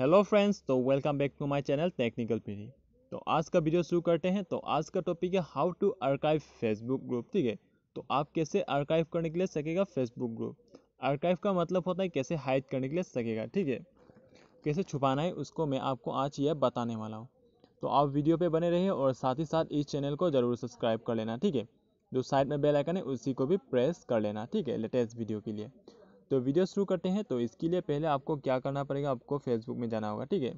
hello friends तो welcome back to my channel technical पीढ़ी तो आज का वीडियो शुरू करते हैं तो आज का टॉपिक है how to archive Facebook group ठीक है तो आप कैसे आर्काइव करने के लिए सकेगा फेसबुक ग्रुप आर्काइव का मतलब होता है कैसे हाइड करने के लिए सकेगा ठीक है कैसे छुपाना है उसको मैं आपको आज यह बताने वाला हूँ तो आप वीडियो पर बने रहिए और साथ ही साथ इस चैनल को ज़रूर सब्सक्राइब कर लेना ठीक है जो साइड में बेल आइकन है उसी को भी प्रेस कर लेना ठीक है लेटेस्ट वीडियो के लिए तो वीडियो शुरू करते हैं तो इसके लिए पहले आपको क्या करना पड़ेगा आपको फेसबुक में जाना होगा ठीक है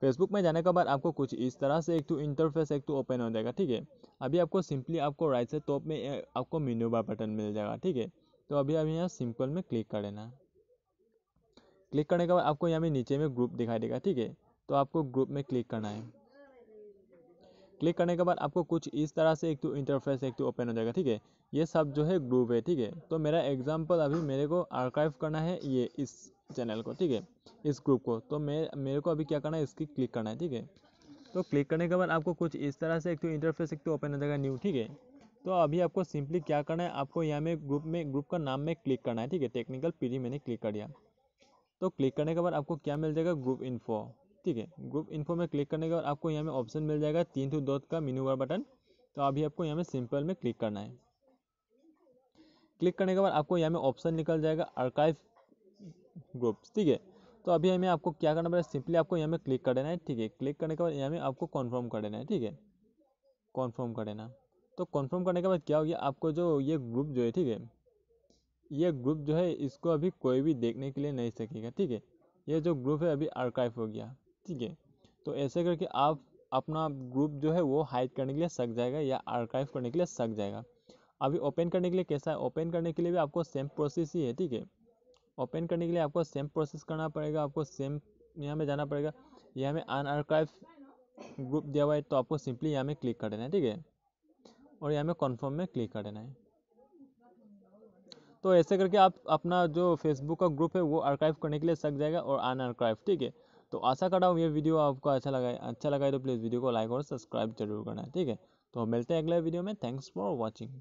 फेसबुक में जाने के बाद आपको कुछ इस तरह से एक तो इंटरफेस एक तो ओपन हो जाएगा ठीक है अभी आपको सिंपली आपको राइट से टॉप में आपको मेन्यू बार बटन मिल जाएगा ठीक है तो अभी अभी यहाँ सिंपल में क्लिक कर लेना क्लिक करने के बाद आपको यहाँ में नीचे में ग्रुप दिखाई देगा ठीक है तो आपको ग्रुप में क्लिक करना है क्लिक करने के बाद आपको कुछ इस तरह से एक तो इंटरफेस एक तो ओपन हो जाएगा ठीक है ये सब जो है ग्रुप है ठीक है तो मेरा एग्जाम्पल अभी मेरे को आर्काइव करना है ये इस चैनल को ठीक है इस ग्रुप को तो मे मेरे को अभी क्या करना है इसकी क्लिक करना है ठीक है तो क्लिक करने के बाद आपको कुछ इस तरह से एक तो इंटरफेस एक तो ओपन हो जाएगा न्यू ठीक है तो अभी आपको सिंपली क्या करना है आपको यहाँ में ग्रुप में ग्रुप का नाम में क्लिक करना है ठीक है टेक्निकल पी मैंने क्लिक कर दिया तो क्लिक करने के बाद आपको क्या मिल जाएगा ग्रुप इन्फो ठीक है ग्रुप इन्फो में क्लिक करने के बाद आपको यहाँ में ऑप्शन मिल जाएगा तीन टू दो का मीनू बार बटन तो अभी आपको यहाँ में सिंपल में क्लिक करना है क्लिक करने के बाद आपको यहाँ में ऑप्शन निकल जाएगा आर्काइव ग्रुप्स ठीक है तो अभी हमें आपको क्या करना पड़ेगा सिंपली आपको यहाँ में क्लिक कर देना है ठीक है क्लिक करने के बाद यहाँ में आपको कॉन्फर्म कर देना है ठीक है कॉन्फर्म कर देना तो कॉन्फर्म करने के बाद क्या हो गया आपको जो ये ग्रुप जो है ठीक है ये ग्रुप जो है इसको अभी कोई भी देखने के लिए नहीं सकेगा ठीक है ये जो ग्रुप है अभी आर्काइव हो गया ठीक है तो ऐसे करके आप अपना ग्रुप जो है वो हाइड करने के लिए सक जाएगा या आर्काइव करने के लिए सक जाएगा अभी ओपन करने के लिए कैसा है ओपन करने के लिए भी आपको सेम प्रोसेस ही है ठीक है ओपन करने के लिए आपको सेम प्रोसेस करना पड़ेगा आपको सेम यहाँ में जाना पड़ेगा यहाँ में अन आर्काइव ग्रुप दिया हुआ है तो आपको सिंपली यहाँ में क्लिक कर देना है ठीक है और यहाँ में कन्फर्म में क्लिक कर देना है तो ऐसे करके आप अपना जो फेसबुक का ग्रुप है वो आर्काइव करने के लिए सक जाएगा और अन आर्काइव ठीक है तो आशा कर रहा हूँ ये वीडियो आपको अच्छा लगा अच्छा लगा तो प्लीज़ वीडियो को लाइक और सब्सक्राइब जरूर करना ठीक है तो मिलते हैं अगले वीडियो में थैंक्स फॉर वॉचिंग